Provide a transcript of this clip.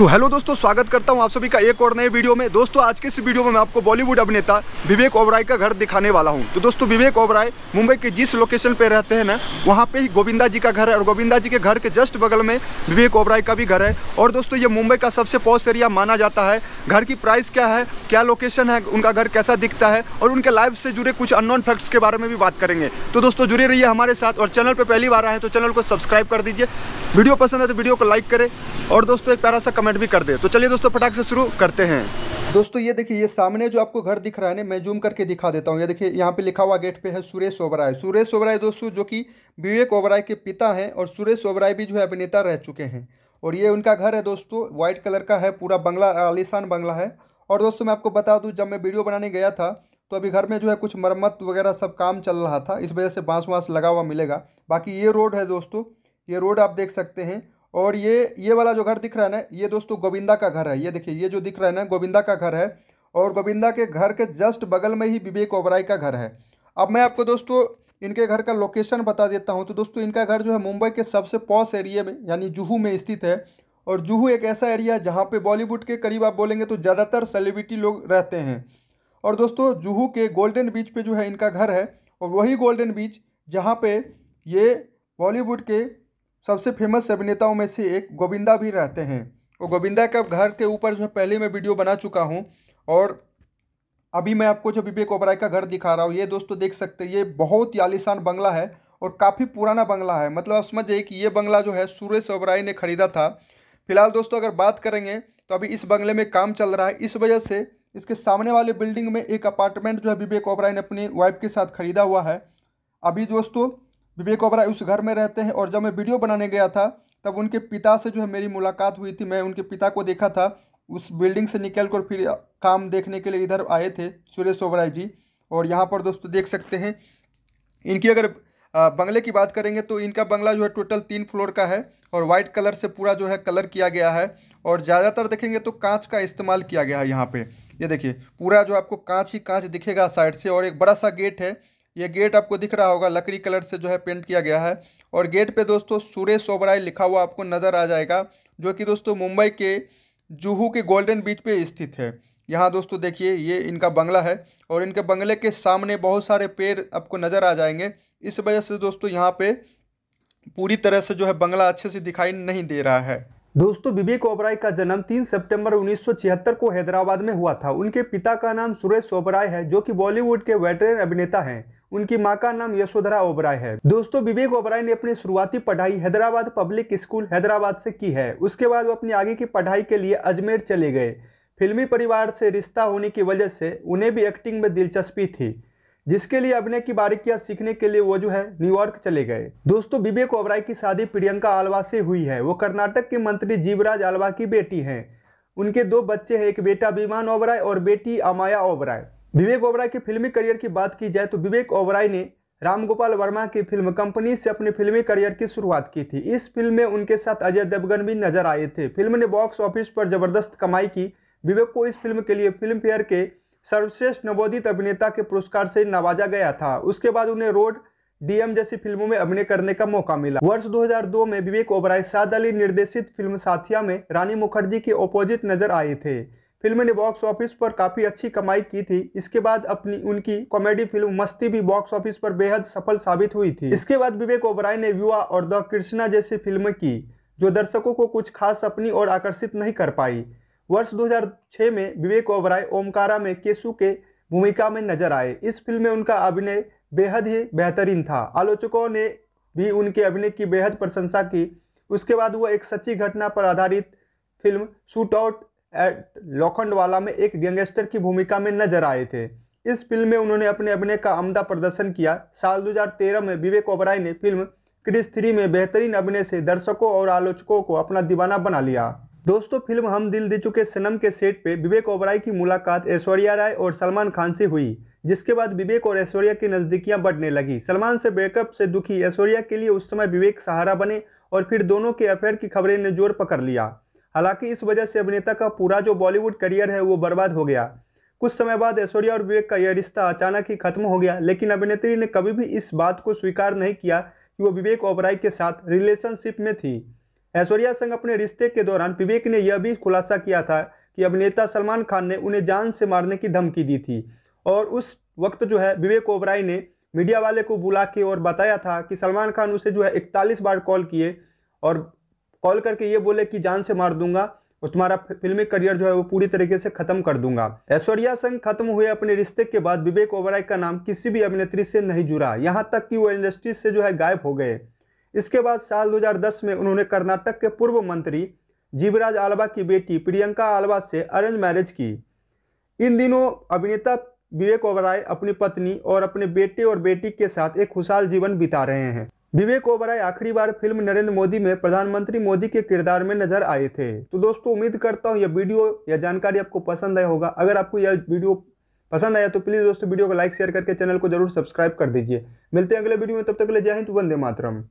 तो हेलो दोस्तों स्वागत करता हूँ आप सभी का एक और नए वीडियो में दोस्तों आज के इस वीडियो में मैं आपको बॉलीवुड अभिनेता विवेक ओबराय का घर दिखाने वाला हूँ तो दोस्तों विवेक ओबराय मुंबई के जिस लोकेशन पे रहते हैं ना वहाँ पे ही गोविंदा जी का घर है और गोविंदा जी के घर के जस्ट बगल में विवेक ओबराय का भी घर है और दोस्तों ये मुंबई का सबसे पॉस एरिया माना जाता है घर की प्राइस क्या है क्या लोकेशन है उनका घर कैसा दिखता है और उनके लाइफ से जुड़े कुछ अननोन फैक्ट्स के बारे में भी बात करेंगे तो दोस्तों जुड़े रहिए हमारे साथ और चैनल पर पहली बार आए तो चैनल को सब्सक्राइब कर दीजिए वीडियो पसंद है तो वीडियो को लाइक करें और दोस्तों एक प्यारा सा कमेंट पेमेंट भी कर दे तो चलिए दोस्तों फटाक से शुरू करते हैं दोस्तों ये देखिए ये सामने जो आपको घर दिख रहा है ना मैं जूम करके दिखा देता हूँ ये देखिए यहाँ पे लिखा हुआ गेट पे है सुरेश ओबराय सुरेश ओबराय दोस्तों जो कि विवेक ओबराय के पिता हैं और सुरेश ओबराय भी जो है अभिनेता रह चुके हैं और ये उनका घर है दोस्तों व्हाइट कलर का है पूरा बंगला आलिशान बंगला है और दोस्तों मैं आपको बता दूँ जब मैं वीडियो बनाने गया था तो अभी घर में जो है कुछ मरम्मत वगैरह सब काम चल रहा था इस वजह से बाँस वाँस लगा हुआ मिलेगा बाकी ये रोड है दोस्तों ये रोड आप देख सकते हैं और ये ये वाला जो घर दिख रहा है ना ये दोस्तों गोविंदा का घर है ये देखिए ये जो दिख रहा है ना गोविंदा का घर है और गोविंदा के घर के जस्ट बगल में ही विवेक ओबराय का घर है अब मैं आपको दोस्तों इनके घर का लोकेशन बता देता हूँ तो दोस्तों इनका घर जो है मुंबई के सबसे पॉस एरिया में यानी जुहू में स्थित है और जूहू एक ऐसा एरिया है जहाँ पर बॉलीवुड के करीब आप बोलेंगे तो ज़्यादातर सेलिब्रिटी लोग रहते हैं और दोस्तों जूहू के गोल्डन बीच पर जो है इनका घर है और वही गोल्डन बीच जहाँ पर ये बॉलीवुड के सबसे फेमस अभिनेताओं में से एक गोविंदा भी रहते हैं और गोविंदा के घर के ऊपर जो है पहले मैं वीडियो बना चुका हूँ और अभी मैं आपको जो विवेक ओबराय का घर दिखा रहा हूँ ये दोस्तों देख सकते हैं ये बहुत ही आलिशान बंगला है और काफ़ी पुराना बंगला है मतलब आप समझ जाइए कि ये बंगला जो है सुरेश ओबराय ने खरीदा था फिलहाल दोस्तों अगर बात करेंगे तो अभी इस बंगले में काम चल रहा है इस वजह से इसके सामने वाले बिल्डिंग में एक अपार्टमेंट जो है विवेक ओबराय ने अपनी वाइफ के साथ खरीदा हुआ है अभी दोस्तों विवेक ओबराय उस घर में रहते हैं और जब मैं वीडियो बनाने गया था तब उनके पिता से जो है मेरी मुलाकात हुई थी मैं उनके पिता को देखा था उस बिल्डिंग से निकल कर फिर काम देखने के लिए इधर आए थे सुरेश ओबराय जी और यहाँ पर दोस्तों देख सकते हैं इनकी अगर बंगले की बात करेंगे तो इनका बंगला जो है टोटल तीन फ्लोर का है और वाइट कलर से पूरा जो है कलर किया गया है और ज़्यादातर देखेंगे तो कांच का इस्तेमाल किया गया है यहाँ पे ये देखिए पूरा जो आपको कांच ही कांच दिखेगा साइड से और एक बड़ा सा गेट है ये गेट आपको दिख रहा होगा लकड़ी कलर से जो है पेंट किया गया है और गेट पे दोस्तों सुरेश ओबराय लिखा हुआ आपको नज़र आ जाएगा जो कि दोस्तों मुंबई के जुहू के गोल्डन बीच पे स्थित है यहाँ दोस्तों देखिए ये इनका बंगला है और इनके बंगले के सामने बहुत सारे पेड़ आपको नज़र आ जाएंगे इस वजह से दोस्तों यहाँ पे पूरी तरह से जो है बंगला अच्छे से दिखाई नहीं दे रहा है दोस्तों विवेक ओबराय का जन्म 3 सितंबर 1976 को हैदराबाद में हुआ था उनके पिता का नाम सुरेश ओबराय है जो कि बॉलीवुड के वेटरन अभिनेता हैं उनकी माँ का नाम यशोधरा ओबराय है दोस्तों विवेक ओबराय ने अपनी शुरुआती पढ़ाई हैदराबाद पब्लिक स्कूल हैदराबाद से की है उसके बाद वो अपनी आगे की पढ़ाई के लिए अजमेर चले गए फिल्मी परिवार से रिश्ता होने की वजह से उन्हें भी एक्टिंग में दिलचस्पी थी जिसके लिए अभिनय की बारीकियां सीखने के लिए वो जो है न्यूयॉर्क चले गए दोस्तों विवेक ओबराय की शादी प्रियंका आलवा से हुई है वो कर्नाटक के मंत्री जीवराज आलवा की बेटी हैं उनके दो बच्चे हैं एक बेटा विमान ओबराय और बेटी अमाया ओबराय विवेक ओबराय के फिल्मी करियर की बात की जाए तो विवेक ओबराय ने रामगोपाल वर्मा की फिल्म कंपनी से अपने फिल्मी करियर की शुरुआत की थी इस फिल्म में उनके साथ अजय देवगन भी नजर आए थे फिल्म ने बॉक्स ऑफिस पर जबरदस्त कमाई की विवेक को इस फिल्म के लिए फिल्म फेयर के सर्वश्रेष्ठ नवोदित अभिनेता के पुरस्कार से नवाजा गया था उसके बाद उन्हें रोड डीएम जैसी फिल्मों में अभिनय करने का मौका मिला वर्ष 2002 में विवेक ओबराय साद अली निर्देशित फिल्म साथिया में रानी मुखर्जी के ऑपोजिट नजर आए थे फिल्म ने बॉक्स ऑफिस पर काफ़ी अच्छी कमाई की थी इसके बाद अपनी उनकी कॉमेडी फिल्म मस्ती भी बॉक्स ऑफिस पर बेहद सफल साबित हुई थी इसके बाद विवेक ओबराय ने युवा और द कृष्णा जैसी फिल्म की जो दर्शकों को कुछ खास अपनी और आकर्षित नहीं कर पाई वर्ष 2006 में विवेक ओबराय ओमकारा में केसु के भूमिका में नजर आए इस फिल्म में उनका अभिनय बेहद ही बेहतरीन था आलोचकों ने भी उनके अभिनय की बेहद प्रशंसा की उसके बाद वह एक सच्ची घटना पर आधारित फिल्म शूट आउट लोखंडवाला में एक गैंगस्टर की भूमिका में नजर आए थे इस फिल्म में उन्होंने अपने अपने का आमदा प्रदर्शन किया साल 2013 में विवेक ओबराय ने फिल्म क्रिस थ्री में बेहतरीन अभिनय से दर्शकों और आलोचकों को अपना दीवाना बना लिया दोस्तों फिल्म हम दिल दे चुके सनम के सेट पे विवेक ओबराय की मुलाकात ऐश्वर्या राय और सलमान खान से हुई जिसके बाद विवेक और ऐश्वर्या की नजदीकियाँ बढ़ने लगी सलमान से ब्रेकअप से दुखी ऐश्वर्या के लिए उस समय विवेक सहारा बने और फिर दोनों के अफेयर की खबरें ने जोर पकड़ लिया हालांकि इस वजह से अभिनेता का पूरा जो बॉलीवुड करियर है वो बर्बाद हो गया कुछ समय बाद ऐश्वर्या और विवेक का यह रिश्ता अचानक ही खत्म हो गया लेकिन अभिनेत्री ने कभी भी इस बात को स्वीकार नहीं किया कि वो विवेक ओबराय के साथ रिलेशनशिप में थी ऐश्वर्या संग अपने रिश्ते के दौरान विवेक ने यह भी खुलासा किया था कि अभिनेता सलमान खान ने उन्हें जान से मारने की धमकी दी थी और उस वक्त जो है विवेक ओबराय ने मीडिया वाले को बुला के और बताया था कि सलमान खान उसे जो है इकतालीस बार कॉल किए और कॉल करके ये बोले कि जान से मार दूंगा और तुम्हारा फिल्मी करियर जो है वो पूरी तरीके से खत्म कर दूंगा ऐश्वर्या संग खत्म हुए अपने रिश्ते के बाद विवेक ओबराय का नाम किसी भी अभिनेत्री से नहीं जुड़ा यहाँ तक कि वो इंडस्ट्री से जो है गायब हो गए इसके बाद साल 2010 में उन्होंने कर्नाटक के पूर्व मंत्री जीवराज आलवा की बेटी प्रियंका आलवा से अरेंज मैरिज की इन दिनों अभिनेता विवेक ओबराय अपनी पत्नी और अपने बेटे और बेटी के साथ एक खुशहाल जीवन बिता रहे हैं विवेक ओबराय आखिरी बार फिल्म नरेंद्र मोदी में प्रधानमंत्री मोदी के किरदार में नजर आए थे तो दोस्तों उम्मीद करता हूँ यह वीडियो या जानकारी आपको पसंद आया होगा अगर आपको यह वीडियो पसंद आया तो प्लीज़ दोस्तों वीडियो को लाइक शेयर करके चैनल को जरूर सब्सक्राइब कर दीजिए मिलते हैं अगले वीडियो में तब तक के लिए जय हिंद वंदे मातरम